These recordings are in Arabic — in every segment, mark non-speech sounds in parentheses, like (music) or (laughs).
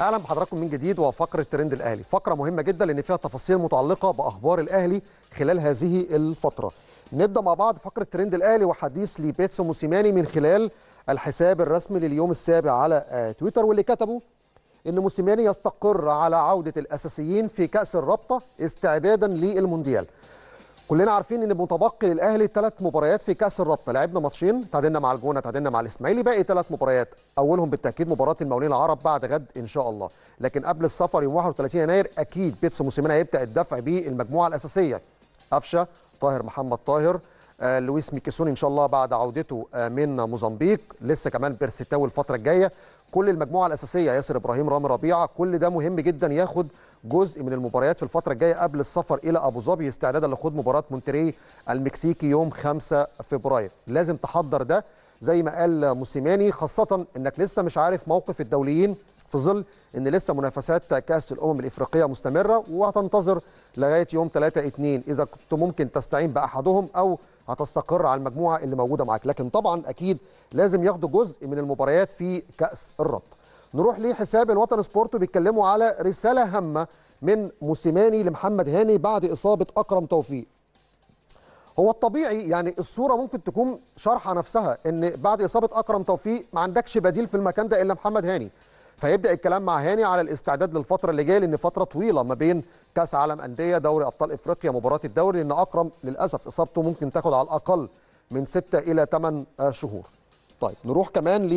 اهلا بحضراتكم من جديد وفقره ترند الاهلي فقره مهمه جدا لان فيها تفاصيل متعلقه باخبار الاهلي خلال هذه الفتره نبدا مع بعض فقره ترند الاهلي وحديث لبيتسو موسيماني من خلال الحساب الرسمي لليوم السابع على آه، تويتر واللي كتبوا ان موسيماني يستقر على عوده الاساسيين في كاس الرابطه استعدادا للمونديال كلنا عارفين ان متبقي للاهلي ثلاث مباريات في كاس الرابطه لعبنا ماتشين تعادلنا مع الجونه تعادلنا مع الاسماعيلي باقي ثلاث مباريات اولهم بالتاكيد مباراه المولين العرب بعد غد ان شاء الله لكن قبل السفر يوم 31 يناير اكيد بيتسو موسيمين هيبدا الدفع بالمجموعه الاساسيه قفشه طاهر محمد طاهر آه لويس ميكيسوني ان شاء الله بعد عودته آه من موزمبيق لسه كمان بيرسيتاو الفتره الجايه كل المجموعه الاساسيه ياسر ابراهيم رامي ربيعه كل ده مهم جدا ياخد جزء من المباريات في الفتره الجايه قبل السفر الى ابو ظبي استعدادا لخوض مباراه مونتري المكسيكي يوم 5 فبراير لازم تحضر ده زي ما قال موسيماني خاصه انك لسه مش عارف موقف الدوليين في ظل ان لسه منافسات كاس الامم الافريقيه مستمره وهتنتظر لغايه يوم 3 2 اذا كنت ممكن تستعين باحدهم او هتستقر على المجموعه اللي موجوده معاك لكن طبعا اكيد لازم ياخدوا جزء من المباريات في كاس الرابطه نروح لحساب الوطن سبورت بيتكلموا على رساله هامه من موسيماني لمحمد هاني بعد اصابه اكرم توفيق هو الطبيعي يعني الصوره ممكن تكون شارحه نفسها ان بعد اصابه اكرم توفيق ما عندكش بديل في المكان ده الا محمد هاني فيبدا الكلام مع هاني على الاستعداد للفتره اللي جايه لان فتره طويله ما بين كاس عالم انديه دوري ابطال افريقيا مباراه الدوري لان اكرم للاسف اصابته ممكن تاخد على الاقل من 6 الى 8 شهور طيب نروح كمان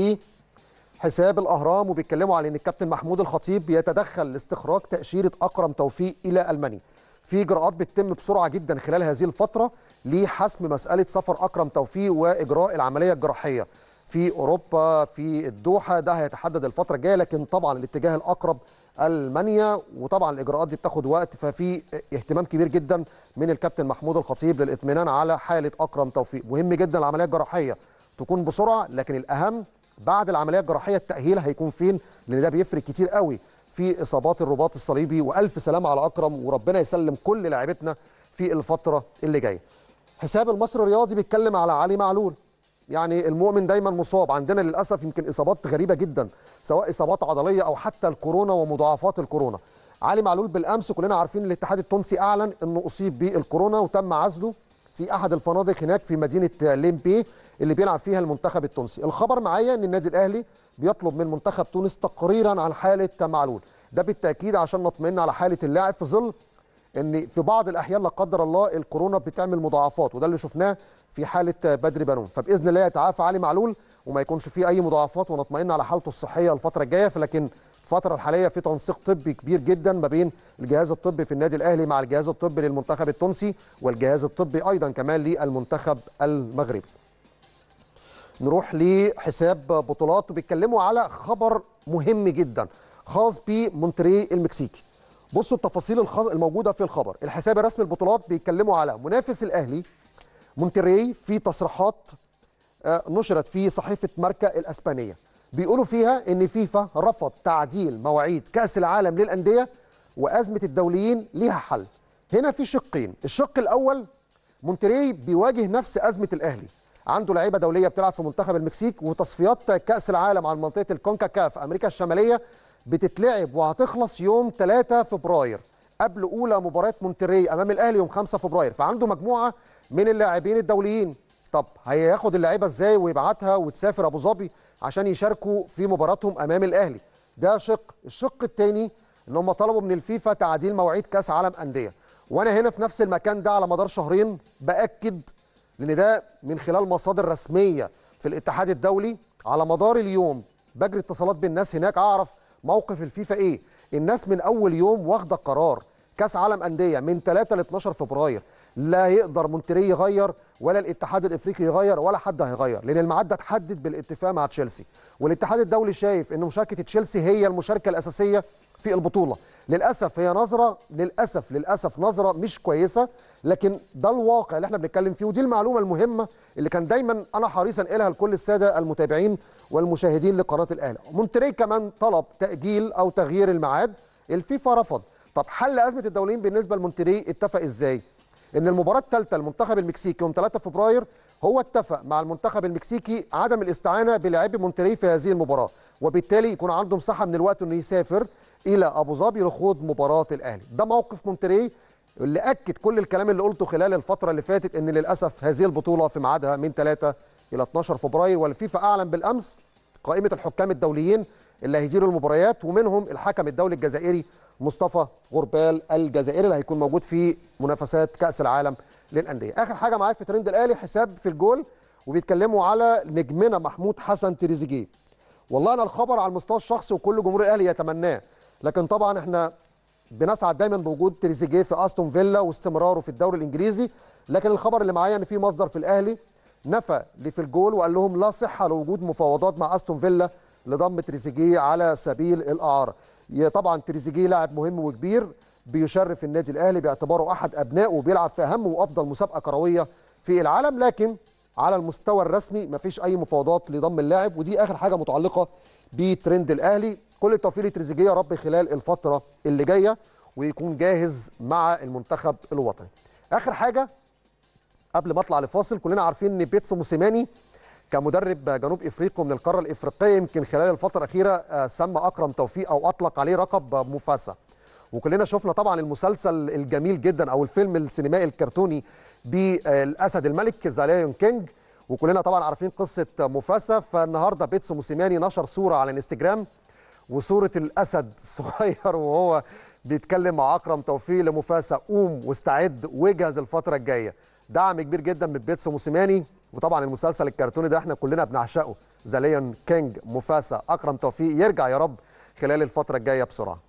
حساب الاهرام وبيتكلموا على ان الكابتن محمود الخطيب بيتدخل لاستخراج تاشيره اكرم توفيق الى المانيا في اجراءات بتتم بسرعه جدا خلال هذه الفتره لحسم مساله سفر اكرم توفيق واجراء العمليه الجراحيه في اوروبا في الدوحه ده هيتحدد الفتره الجايه لكن طبعا الاتجاه الاقرب المانيا وطبعا الاجراءات دي بتاخد وقت ففي اهتمام كبير جدا من الكابتن محمود الخطيب للاطمئنان على حاله اكرم توفيق مهم جدا العمليه الجراحيه تكون بسرعه لكن الاهم بعد العمليه الجراحيه التاهيل هيكون فين لان ده بيفرق كتير قوي في اصابات الرباط الصليبي والف سلام على اكرم وربنا يسلم كل لاعبتنا في الفتره اللي جايه حساب المصري الرياضي بيتكلم على علي معلول يعني المؤمن دايما مصاب عندنا للاسف يمكن اصابات غريبه جدا سواء اصابات عضليه او حتى الكورونا ومضاعفات الكورونا علي معلول بالامس كلنا عارفين الاتحاد التونسي اعلن انه اصيب بالكورونا وتم عزله في احد الفنادق هناك في مدينه ليمبي اللي بيلعب فيها المنتخب التونسي الخبر معايا ان النادي الاهلي بيطلب من منتخب تونس تقريرا عن حاله معلول ده بالتاكيد عشان نطمئن على حاله اللاعب في ظل ان في بعض الاحيان لا قدر الله الكورونا بتعمل مضاعفات وده اللي شفناه في حاله بدر بنون فباذن الله يتعافى علي معلول وما يكونش فيه اي مضاعفات ونطمئن على حالته الصحيه الفتره الجايه فلكن الفتره الحاليه في تنسيق طبي كبير جدا ما بين الجهاز الطبي في النادي الاهلي مع الجهاز الطبي للمنتخب التونسي والجهاز الطبي ايضا كمان للمنتخب المغربي نروح لحساب بطولات وبيتكلموا على خبر مهم جدا خاص بمونتري المكسيكي بصوا التفاصيل الموجوده في الخبر الحساب الرسمي البطولات بيتكلموا على منافس الاهلي مونتري في تصريحات آه، نشرت في صحيفه ماركا الاسبانيه بيقولوا فيها ان فيفا رفض تعديل مواعيد كاس العالم للانديه وازمه الدوليين ليها حل هنا في شقين الشق الاول مونتري بيواجه نفس ازمه الاهلي عنده لعيبه دوليه بتلعب في منتخب المكسيك وتصفيات كاس العالم عن منطقه الكونكاكاف امريكا الشماليه بتتلعب وهتخلص يوم 3 فبراير قبل اولى مباراه مونتري امام الاهلي يوم 5 فبراير فعنده مجموعه من اللاعبين الدوليين طب هياخد اللعيبه ازاي ويبعتها وتسافر ابو ظبي عشان يشاركوا في مباراتهم امام الاهلي ده شق الشق الثاني ان هم طلبوا من الفيفا تعديل مواعيد كاس عالم انديه وانا هنا في نفس المكان ده على مدار شهرين باكد لان ده من خلال مصادر رسميه في الاتحاد الدولي على مدار اليوم بجري اتصالات بالناس هناك اعرف موقف الفيفا ايه الناس من اول يوم واخده قرار كاس عالم انديه من 3 ل 12 فبراير لا يقدر مونتري يغير ولا الاتحاد الافريقي يغير ولا حد هيغير لان الميعاد ده اتحدد بالاتفاق مع تشيلسي والاتحاد الدولي شايف ان مشاركه تشيلسي هي المشاركه الاساسيه في البطوله للاسف هي نظره للاسف للاسف نظره مش كويسه لكن ده الواقع اللي احنا بنتكلم فيه ودي المعلومه المهمه اللي كان دايما انا حريص انقلها لكل الساده المتابعين والمشاهدين لقناه الاهلي مونتري كمان طلب تاجيل او تغيير الميعاد الفيفا رفض طب حل ازمه الدوليين بالنسبه لمونتري اتفق ازاي؟ ان المباراه الثالثه المنتخب المكسيكي يوم 3 فبراير هو اتفق مع المنتخب المكسيكي عدم الاستعانه بلاعبي مونتري في هذه المباراه وبالتالي يكون عندهم صحه من الوقت انه يسافر الى ابو ظبي لخوض مباراه الاهلي ده موقف مونتري اللي اكد كل الكلام اللي قلته خلال الفتره اللي فاتت ان للاسف هذه البطوله في ميعادها من 3 الى 12 فبراير والفيفا اعلن بالامس قائمه الحكام الدوليين اللي هيديروا المباريات ومنهم الحكم الدولي الجزائري مصطفى غربال الجزائري اللي هيكون موجود في منافسات كاس العالم للانديه اخر حاجه معايا في ترند الاهلي حساب في الجول وبيتكلموا على نجمنا محمود حسن تريزيجيه والله انا الخبر على المستوى الشخصي وكل جمهور الاهلي يتمناه لكن طبعا احنا بنسعد دايما بوجود تريزيجيه في استون فيلا واستمراره في الدوري الانجليزي لكن الخبر اللي معايا ان في مصدر في الاهلي نفى الجول وقال لهم لا صحه لوجود مفاوضات مع استون فيلا لضم تريزيجيه على سبيل الاعاره طبعا تريزيجيه لاعب مهم وكبير بيشرف النادي الاهلي باعتباره احد ابنائه وبيلعب في اهم وافضل مسابقه كرويه في العالم لكن على المستوى الرسمي مفيش اي مفاوضات لضم اللاعب ودي اخر حاجه متعلقه بترند الاهلي كل التوفيق لتريزيجيه يا رب خلال الفتره اللي جايه ويكون جاهز مع المنتخب الوطني اخر حاجه قبل ما اطلع لفاصل كلنا عارفين ان بيتسو موسيماني كمدرب جنوب افريقيا من القاره الافريقيه يمكن خلال الفتره الاخيره آه، سمى اكرم توفيق او اطلق عليه لقب موفاسا وكلنا شفنا طبعا المسلسل الجميل جدا او الفيلم السينمائي الكرتوني بالاسد الملك ذا لايون كينج وكلنا طبعا عارفين قصه موفاسا فالنهارده بيتسو موسيماني نشر صوره على الانستجرام وصوره الاسد الصغير (laughs) وهو بيتكلم مع اكرم توفيق لموفاسا قوم واستعد واجهز الفتره الجايه دعم كبير جدا من بيتسو موسيماني وطبعا المسلسل الكرتوني ده احنا كلنا بنعشقه زليون كينج موفاسا اكرم توفيق يرجع يا رب خلال الفتره الجايه بسرعه